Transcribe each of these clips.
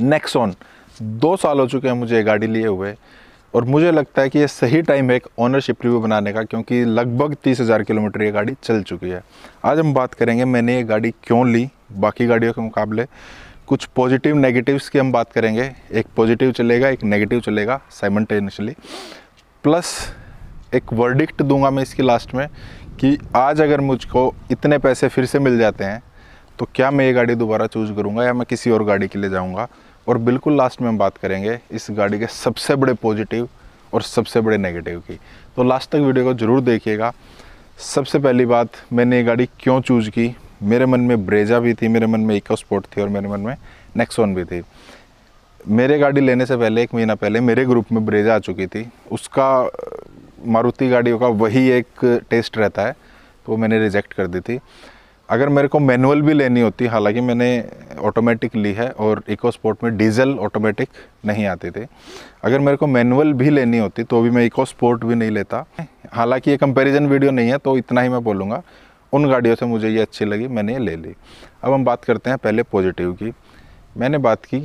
Nexon दो साल हो चुके हैं मुझे ये गाड़ी लिए हुए और मुझे लगता है कि ये सही टाइम है एक ऑनरशिप रिव्यू बनाने का क्योंकि लगभग तीस हज़ार किलोमीटर ये गाड़ी चल चुकी है आज हम बात करेंगे मैंने ये गाड़ी क्यों ली बाकी गाड़ियों के मुकाबले कुछ पॉजिटिव नेगेटिव्स की हम बात करेंगे एक पॉजिटिव चलेगा एक नेगेटिव चलेगा साइमटेनियसली प्लस एक वर्डिक्ट दूंगा मैं इसकी लास्ट में कि आज अगर मुझको इतने पैसे फिर से मिल जाते हैं तो क्या मैं ये गाड़ी दोबारा चूज़ करूँगा या मैं किसी और गाड़ी के लिए जाऊँगा और बिल्कुल लास्ट में हम बात करेंगे इस गाड़ी के सबसे बड़े पॉजिटिव और सबसे बड़े नेगेटिव की तो लास्ट तक वीडियो को ज़रूर देखिएगा सबसे पहली बात मैंने ये गाड़ी क्यों चूज की मेरे मन में ब्रेजा भी थी मेरे मन में इको स्पोर्ट थी और मेरे मन में नेक्सोन भी थी मेरे गाड़ी लेने से पहले एक महीना पहले मेरे ग्रुप में ब्रेजा आ चुकी थी उसका मारुति गाड़ियों का वही एक टेस्ट रहता है तो मैंने रिजेक्ट कर दी थी अगर मेरे को मैनुअल भी लेनी होती हालांकि मैंने ऑटोमेटिक ली है और इको स्पोर्ट में डीजल ऑटोमेटिक नहीं आते थे अगर मेरे को मैनुअल भी लेनी होती तो भी मैं इको स्पोर्ट भी नहीं लेता हालांकि ये कंपैरिजन वीडियो नहीं है तो इतना ही मैं बोलूँगा उन गाड़ियों से मुझे ये अच्छी लगी मैंने ये ले ली अब हम बात करते हैं पहले पॉजिटिव की मैंने बात की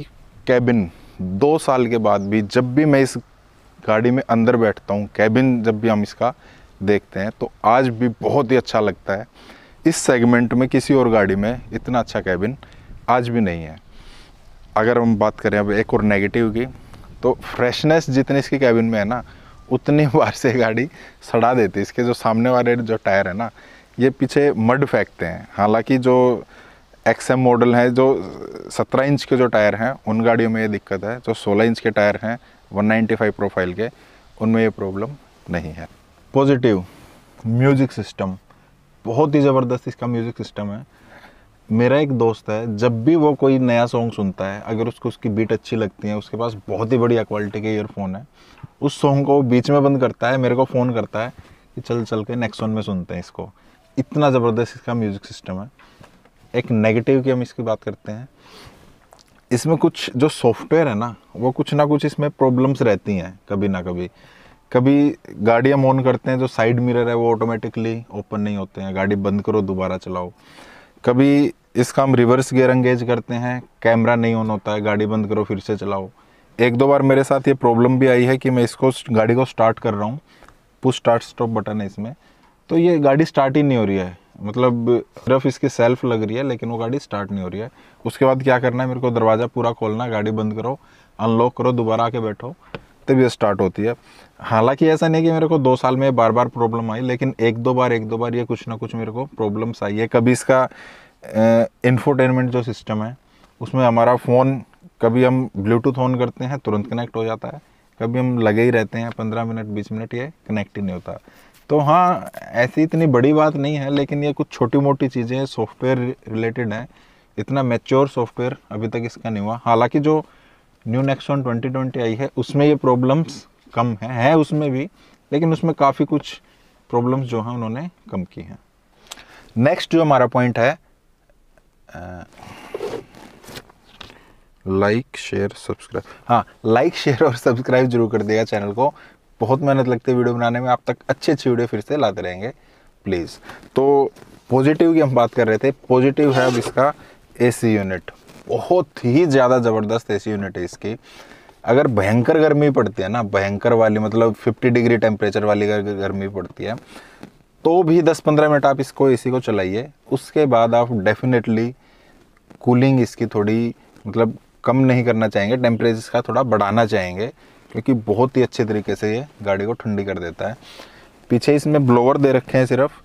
कैबिन दो साल के बाद भी जब भी मैं इस गाड़ी में अंदर बैठता हूँ कैबिन जब भी हम इसका देखते हैं तो आज भी बहुत ही अच्छा लगता है इस सेगमेंट में किसी और गाड़ी में इतना अच्छा कैबिन आज भी नहीं है अगर हम बात करें अब एक और नेगेटिव की तो फ्रेशनेस जितनी इसकी कैबिन में है ना उतनी बार से गाड़ी सड़ा देती है इसके जो सामने वाले जो टायर है ना ये पीछे मड फेंकते हैं हालांकि जो एक्सएम मॉडल हैं जो 17 इंच के जो टायर हैं उन गाड़ियों में ये दिक्कत है जो 16 इंच के टायर हैं 195 प्रोफाइल के उनमें ये प्रॉब्लम नहीं है पॉजिटिव म्यूजिक सिस्टम बहुत ही ज़बरदस्त इसका म्यूज़िक सिस्टम है मेरा एक दोस्त है जब भी वो कोई नया सॉन्ग सुनता है अगर उसको उसकी बीट अच्छी लगती है उसके पास बहुत ही बढ़िया क्वालिटी के ईयरफोन है उस सॉन्ग को बीच में बंद करता है मेरे को फ़ोन करता है कि चल चल के नेक्स्ट सॉन्ग में सुनते हैं इसको इतना ज़बरदस्त इसका म्यूज़िक सिस्टम है एक नेगेटिव की हम इसकी बात करते हैं इसमें कुछ जो सॉफ्टवेयर है ना वो कुछ ना कुछ इसमें प्रॉब्लम्स रहती हैं कभी ना कभी कभी गाड़ी हम ऑन करते हैं जो साइड मिरर है वो ऑटोमेटिकली ओपन नहीं होते हैं गाड़ी बंद करो दोबारा चलाओ कभी इसका हम रिवर्स गियर एंगेज करते हैं कैमरा नहीं ऑन होता है गाड़ी बंद करो फिर से चलाओ एक दो बार मेरे साथ ये प्रॉब्लम भी आई है कि मैं इसको गाड़ी को स्टार्ट कर रहा हूँ पुश स्टार्ट स्टॉप बटन है इसमें तो ये गाड़ी स्टार्ट ही नहीं हो रही है मतलब सिर्फ इसकी सेल्फ लग रही है लेकिन वो गाड़ी स्टार्ट नहीं हो रही है उसके बाद क्या करना है मेरे को दरवाज़ा पूरा खोलना गाड़ी बंद करो अनलॉक करो दोबारा आके बैठो तभी स्टार्ट होती है हालांकि ऐसा नहीं कि मेरे को दो साल में बार बार प्रॉब्लम आई लेकिन एक दो बार एक दो बार ये कुछ ना कुछ मेरे को प्रॉब्लम्स आई है कभी इसका इन्फोटेनमेंट जो सिस्टम है उसमें हमारा फ़ोन कभी हम ब्लूटूथ ऑन करते हैं तुरंत कनेक्ट हो जाता है कभी हम लगे ही रहते हैं पंद्रह मिनट बीस मिनट ये कनेक्ट ही नहीं होता तो हाँ ऐसी इतनी बड़ी बात नहीं है लेकिन ये कुछ छोटी मोटी चीज़ें सॉफ्टवेयर रिलेटेड हैं इतना मेच्योर सॉफ्टवेयर अभी तक इसका नहीं हुआ हालांकि जो न्यू नेक्सॉन ट्वेंटी आई है उसमें ये प्रॉब्लम्स कम है है उसमें भी लेकिन उसमें काफ़ी कुछ प्रॉब्लम्स जो हैं उन्होंने कम की हैं नेक्स्ट जो हमारा पॉइंट है लाइक शेयर सब्सक्राइब हाँ लाइक शेयर और सब्सक्राइब जरूर कर देगा चैनल को बहुत मेहनत लगती है वीडियो बनाने में आप तक अच्छे अच्छे वीडियो फिर से लाते रहेंगे प्लीज़ तो पॉजिटिव की हम बात कर रहे थे पॉजिटिव है अब इसका एसी यूनिट बहुत ही ज़्यादा ज़बरदस्त ऐसी यूनिट है इसकी अगर भयंकर गर्मी पड़ती है ना भयंकर वाली मतलब 50 डिग्री टेम्परेचर वाली अगर गर्मी पड़ती है तो भी 10-15 मिनट आप इसको एसी को चलाइए उसके बाद आप डेफिनेटली कूलिंग इसकी थोड़ी मतलब कम नहीं करना चाहेंगे टेम्परेचर इसका थोड़ा बढ़ाना चाहेंगे क्योंकि बहुत ही अच्छे तरीके से ये गाड़ी को ठंडी कर देता है पीछे इसमें ब्लोअर दे रखे हैं सिर्फ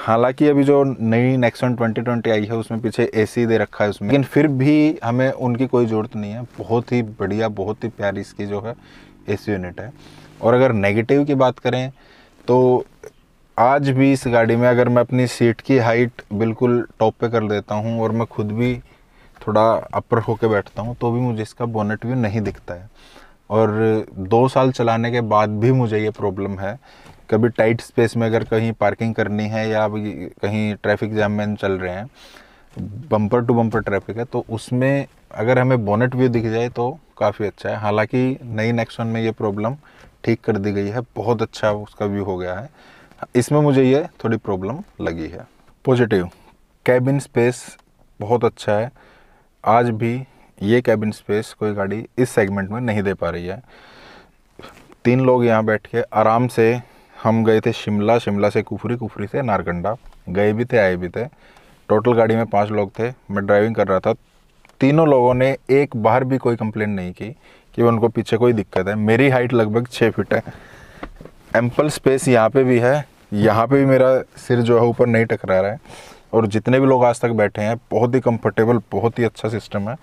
हालांकि अभी जो नई नेक्सन 2020 आई है उसमें पीछे एसी दे रखा है उसमें लेकिन फिर भी हमें उनकी कोई ज़रूरत नहीं है बहुत ही बढ़िया बहुत ही प्यारी इसकी जो है ए यूनिट है और अगर नेगेटिव की बात करें तो आज भी इस गाड़ी में अगर मैं अपनी सीट की हाइट बिल्कुल टॉप पे कर देता हूँ और मैं खुद भी थोड़ा अपर होके बैठता हूँ तो भी मुझे इसका बोनेट व्यू नहीं दिखता है और दो साल चलाने के बाद भी मुझे ये प्रॉब्लम है कभी टाइट स्पेस में अगर कहीं पार्किंग करनी है या कहीं ट्रैफिक जाम में चल रहे हैं बम्पर टू बम्पर ट्रैफिक है तो उसमें अगर हमें बोनेट व्यू दिख जाए तो काफ़ी अच्छा है हालांकि नई नेक्सॉन में ये प्रॉब्लम ठीक कर दी गई है बहुत अच्छा उसका व्यू हो गया है इसमें मुझे ये थोड़ी प्रॉब्लम लगी है पॉजिटिव कैबिन स्पेस बहुत अच्छा है आज भी ये कैबिन स्पेस कोई गाड़ी इस सेगमेंट में नहीं दे पा रही है तीन लोग यहाँ बैठ के आराम से हम गए थे शिमला शिमला से कुफरी कुफरी से नारकंडा गए भी थे आए भी थे टोटल गाड़ी में पाँच लोग थे मैं ड्राइविंग कर रहा था तीनों लोगों ने एक बार भी कोई कंप्लेन नहीं की कि उनको पीछे कोई दिक्कत है मेरी हाइट लगभग छः फिट है एम्पल स्पेस यहाँ पे भी है यहाँ पे भी मेरा सिर जो है ऊपर नहीं टकरा रहा है और जितने भी लोग आज तक बैठे हैं बहुत ही कंफर्टेबल बहुत ही अच्छा सिस्टम है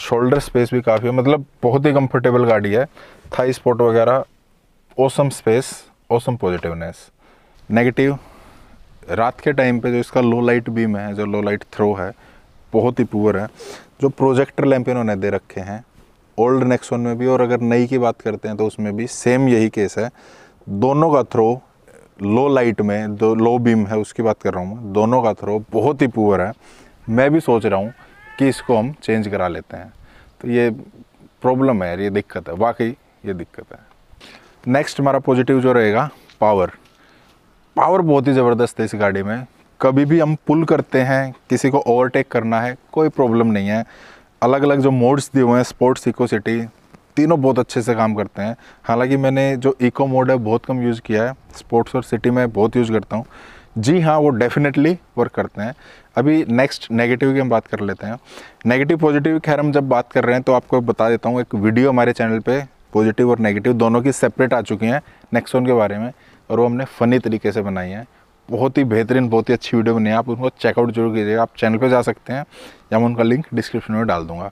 शोल्डर स्पेस भी काफ़ी है मतलब बहुत ही कंफर्टेबल गाड़ी है थाई स्पोर्ट वगैरह awesome space awesome positiveness negative रात के टाइम पे जो इसका लो लाइट बीम है जो लो लाइट थ्रो है बहुत ही पुअर है जो प्रोजेक्टर लैंप इन्होंने दे रखे हैं ओल्ड नेक्सोन में भी और अगर नई की बात करते हैं तो उसमें भी सेम यही केस है दोनों का थ्रो लो लाइट में जो लो बीम है उसकी बात कर रहा हूँ मैं दोनों का थ्रो बहुत ही पुअर है मैं भी सोच रहा हूँ कि इसको हम चेंज करा लेते हैं तो ये प्रॉब्लम है ये दिक्कत है वाकई ये दिक्कत है नेक्स्ट हमारा पॉजिटिव जो रहेगा पावर पावर बहुत ही ज़बरदस्त है इस गाड़ी में कभी भी हम पुल करते हैं किसी को ओवरटेक करना है कोई प्रॉब्लम नहीं है अलग अलग जो मोड्स दिए हुए हैं स्पोर्ट्स इको सिटी तीनों बहुत अच्छे से काम करते हैं हालांकि मैंने जो इको मोड है बहुत कम यूज़ किया है स्पोर्ट्स और सिटी में बहुत यूज़ करता हूँ जी हाँ वो डेफिनेटली वर्क करते हैं अभी नेक्स्ट नेगेटिव की हम बात कर लेते हैं नेगेटिव पॉजिटिव खैर हम जब बात कर रहे हैं तो आपको बता देता हूँ एक वीडियो हमारे चैनल पर पॉजिटिव और नेगेटिव दोनों की सेपरेट आ चुकी हैं नेक्सॉन के बारे में और वो हमने फ़नी तरीके से बनाई है बहुत ही बेहतरीन बहुत ही अच्छी वीडियो बनी है आप उनको चेकआउट जरूर कीजिएगा आप चैनल पर जा सकते हैं या मैं उनका लिंक डिस्क्रिप्शन में डाल दूँगा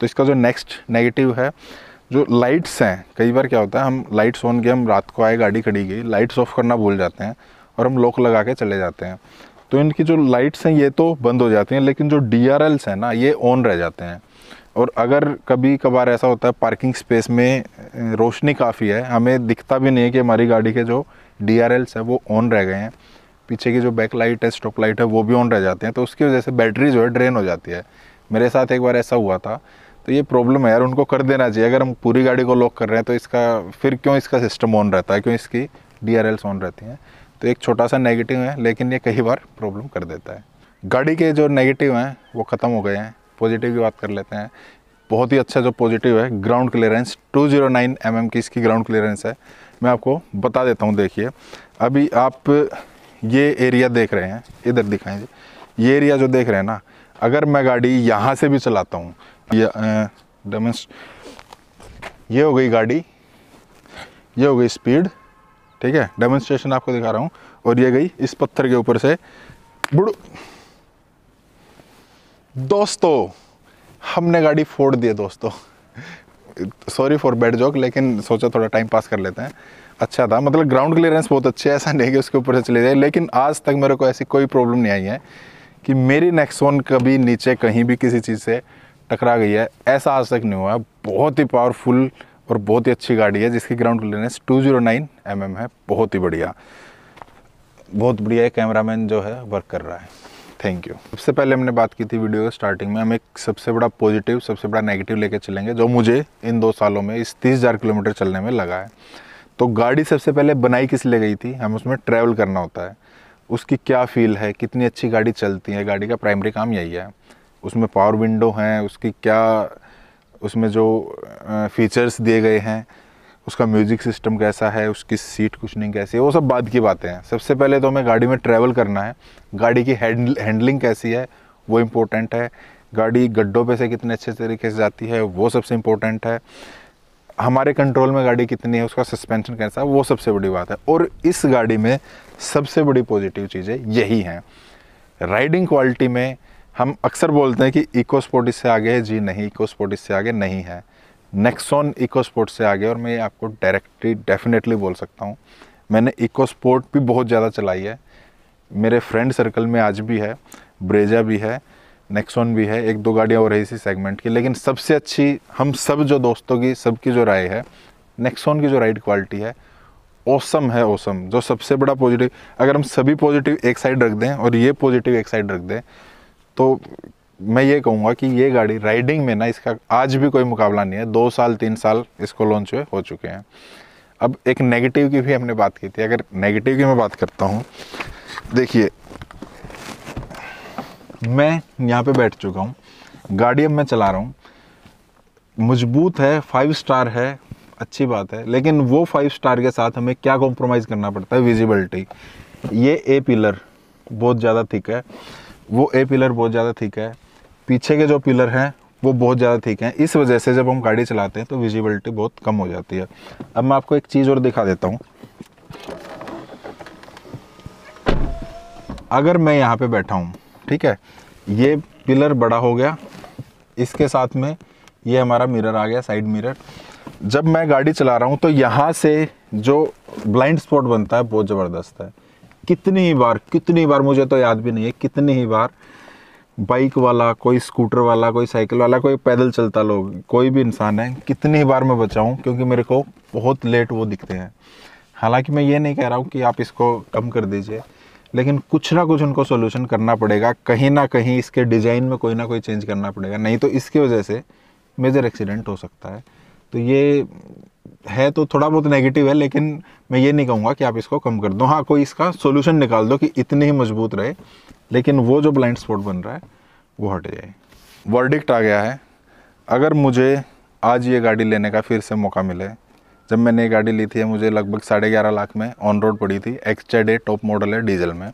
तो इसका जो नेक्स्ट नेगेटिव है जो लाइट्स हैं कई बार क्या होता है हम लाइट्स ऑन के हम रात को आए गाड़ी खड़ी गई लाइट्स ऑफ करना भूल जाते हैं और हम लॉक लगा के चले जाते हैं तो इनकी जो लाइट्स हैं ये तो बंद हो जाती हैं लेकिन जो डी हैं ना ये ऑन रह जाते हैं और अगर कभी कभार ऐसा होता है पार्किंग स्पेस में रोशनी काफ़ी है हमें दिखता भी नहीं है कि हमारी गाड़ी के जो डी आर एल्स है वो ऑन रह गए हैं पीछे की जो बैक लाइट है स्टॉप लाइट है वो भी ऑन रह जाते हैं तो उसकी वजह से बैटरी जो है ड्रेन हो जाती है मेरे साथ एक बार ऐसा हुआ था तो ये प्रॉब्लम है यार उनको कर देना चाहिए अगर हम पूरी गाड़ी को लॉक कर रहे हैं तो इसका फिर क्यों इसका सिस्टम ऑन रहता है क्यों इसकी डी ऑन रहती हैं तो एक छोटा सा नेगेटिव है लेकिन ये कई बार प्रॉब्लम कर देता है गाड़ी के जो नेगेटिव हैं वो ख़त्म हो गए हैं पॉजिटिव की बात कर लेते हैं बहुत ही अच्छा जो पॉजिटिव है ग्राउंड क्लियरेंस 209 जीरो mm की इसकी ग्राउंड क्लियरेंस है मैं आपको बता देता हूँ देखिए अभी आप ये एरिया देख रहे हैं इधर दिखाएँ जी ये एरिया जो देख रहे हैं ना अगर मैं गाड़ी यहाँ से भी चलाता हूँ ये हो गई गाड़ी ये हो गई स्पीड ठीक है डेमोन्स्ट्रेशन आपको दिखा रहा हूँ और ये गई इस पत्थर के ऊपर से बुड़ दोस्तों हमने गाड़ी फोड़ दी है दोस्तों सॉरी फॉर बैड जॉक लेकिन सोचा थोड़ा टाइम पास कर लेते हैं अच्छा था मतलब ग्राउंड क्लियरेंस बहुत अच्छे ऐसा नहीं कि उसके ऊपर से चले जाए लेकिन आज तक मेरे को ऐसी कोई प्रॉब्लम नहीं आई है कि मेरी नेक्सोन कभी नीचे कहीं भी किसी चीज़ से टकरा गई है ऐसा आज तक नहीं हुआ है बहुत ही पावरफुल और बहुत ही अच्छी गाड़ी है जिसकी ground clearance two zero nine M M है बहुत ही बढ़िया बहुत बढ़िया कैमरामैन जो है वर्क कर रहा है थैंक यू सबसे पहले हमने बात की थी वीडियो के स्टार्टिंग में हम एक सबसे बड़ा पॉजिटिव सबसे बड़ा नेगेटिव लेके चलेंगे जो मुझे इन दो सालों में इस तीस हज़ार किलोमीटर चलने में लगा है तो गाड़ी सबसे पहले बनाई किस लिए गई थी हम उसमें ट्रैवल करना होता है उसकी क्या फील है कितनी अच्छी गाड़ी चलती है गाड़ी का प्राइमरी काम यही है उसमें पावर विंडो हैं उसकी क्या उसमें जो फीचर्स दिए गए हैं उसका म्यूज़िक सिस्टम कैसा है उसकी सीट कुशनिंग कैसी है वो सब बाद की बातें हैं सबसे पहले तो हमें गाड़ी में ट्रैवल करना है गाड़ी की हैंडलिंग कैसी है वो इम्पोर्टेंट है गाड़ी गड्ढों पे से कितने अच्छे तरीके से जाती है वो सबसे इम्पोर्टेंट है हमारे कंट्रोल में गाड़ी कितनी है उसका सस्पेंशन कैसा है वो सबसे बड़ी बात है और इस गाड़ी में सबसे बड़ी पॉजिटिव चीज़ें यही हैं राइडिंग क्वालिटी में हम अक्सर बोलते हैं कि इको स्पोर्ट इससे आगे है जी नहीं इको स्पोर्ट इससे आगे नहीं है नेक्सॉन इको स्पोर्ट से आ गया और मैं आपको डायरेक्टली डेफिनेटली बोल सकता हूँ मैंने इको स्पोर्ट भी बहुत ज़्यादा चलाई है मेरे फ्रेंड सर्कल में आज भी है ब्रेजा भी है नेक्सॉन भी है एक दो गाड़ियाँ और रही थी सेगमेंट की लेकिन सबसे अच्छी हम सब जो दोस्तों की सबकी जो राय है नेक्सॉन की जो राइड क्वालिटी है ओसम है ओसम जो सबसे बड़ा पॉजिटिव अगर हम सभी पॉजिटिव एक साइड रख दें और ये पॉजिटिव एक साइड रख दें तो मैं ये कहूँगा कि ये गाड़ी राइडिंग में ना इसका आज भी कोई मुकाबला नहीं है दो साल तीन साल इसको लॉन्च हुए हो चुके हैं अब एक नेगेटिव की भी हमने बात की थी अगर नेगेटिव की मैं बात करता हूँ देखिए मैं यहाँ पे बैठ चुका हूँ गाड़ी अब मैं चला रहा हूँ मजबूत है फाइव स्टार है अच्छी बात है लेकिन वो फाइव स्टार के साथ हमें क्या कॉम्प्रोमाइज़ करना पड़ता है विजिबिलिटी ये ए पिलर बहुत ज़्यादा थिक है वो ए पिलर बहुत ज़्यादा थिक है पीछे के जो पिलर हैं वो बहुत ज़्यादा ठीक हैं इस वजह से जब हम गाड़ी चलाते हैं तो विजिबिलिटी बहुत कम हो जाती है अब मैं आपको एक चीज़ और दिखा देता हूँ अगर मैं यहाँ पे बैठा हूँ ठीक है ये पिलर बड़ा हो गया इसके साथ में ये हमारा मिरर आ गया साइड मिरर जब मैं गाड़ी चला रहा हूँ तो यहाँ से जो ब्लाइंड स्पॉट बनता है बहुत ज़बरदस्त है कितनी ही बार कितनी बार मुझे तो याद भी नहीं है कितनी ही बार बाइक वाला कोई स्कूटर वाला कोई साइकिल वाला कोई पैदल चलता लोग कोई भी इंसान है कितनी बार मैं बचाऊँ क्योंकि मेरे को बहुत लेट वो दिखते हैं हालांकि मैं ये नहीं कह रहा हूँ कि आप इसको कम कर दीजिए लेकिन कुछ ना कुछ उनको सोल्यूशन करना पड़ेगा कहीं ना कहीं इसके डिज़ाइन में कोई ना कोई चेंज करना पड़ेगा नहीं तो इसकी वजह से मेजर एक्सीडेंट हो सकता है तो ये है तो थोड़ा बहुत नेगेटिव है लेकिन मैं ये नहीं कहूँगा कि आप इसको कम कर दो हाँ कोई इसका सोल्यूशन निकाल दो कि इतने ही मजबूत रहे लेकिन वो जो ब्लाइंड स्पॉट बन रहा है वो हट जाए वर्डिक्ट आ गया है अगर मुझे आज ये गाड़ी लेने का फिर से मौका मिले जब मैंने ये गाड़ी ली थी मुझे लगभग साढ़े ग्यारह लाख में ऑन रोड पड़ी थी एक्सचेड ए टॉप मॉडल है डीजल में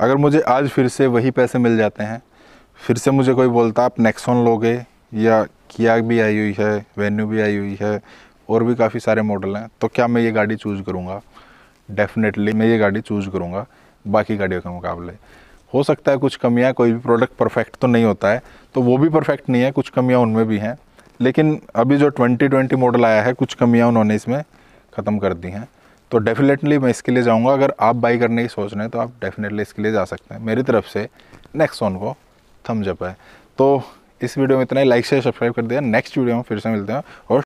अगर मुझे आज फिर से वही पैसे मिल जाते हैं फिर से मुझे कोई बोलता आप नेक्सॉन लोगे या किया भी आई हुई है वेन्यू भी आई हुई है और भी काफ़ी सारे मॉडल हैं तो क्या मैं ये गाड़ी चूज़ करूँगा डेफिनेटली मैं ये गाड़ी चूज़ करूँगा बाकी गाड़ियों के मुकाबले हो सकता है कुछ कमियाँ कोई भी प्रोडक्ट परफेक्ट तो नहीं होता है तो वो भी परफेक्ट नहीं है कुछ कमियाँ उनमें भी हैं लेकिन अभी जो 2020 मॉडल आया है कुछ कमियाँ उन्होंने इसमें ख़त्म कर दी हैं तो डेफिनेटली मैं इसके लिए जाऊँगा अगर आप बाई करने की सोच रहे हैं तो आप डेफिनेटली इसके लिए जा सकते हैं मेरी तरफ से नेक्सॉन को थम्सअप है तो इस वीडियो में इतना ही लाइक शेयर सब्सक्राइब कर दिया नेक्स्ट वीडियो में फिर से मिलते हैं और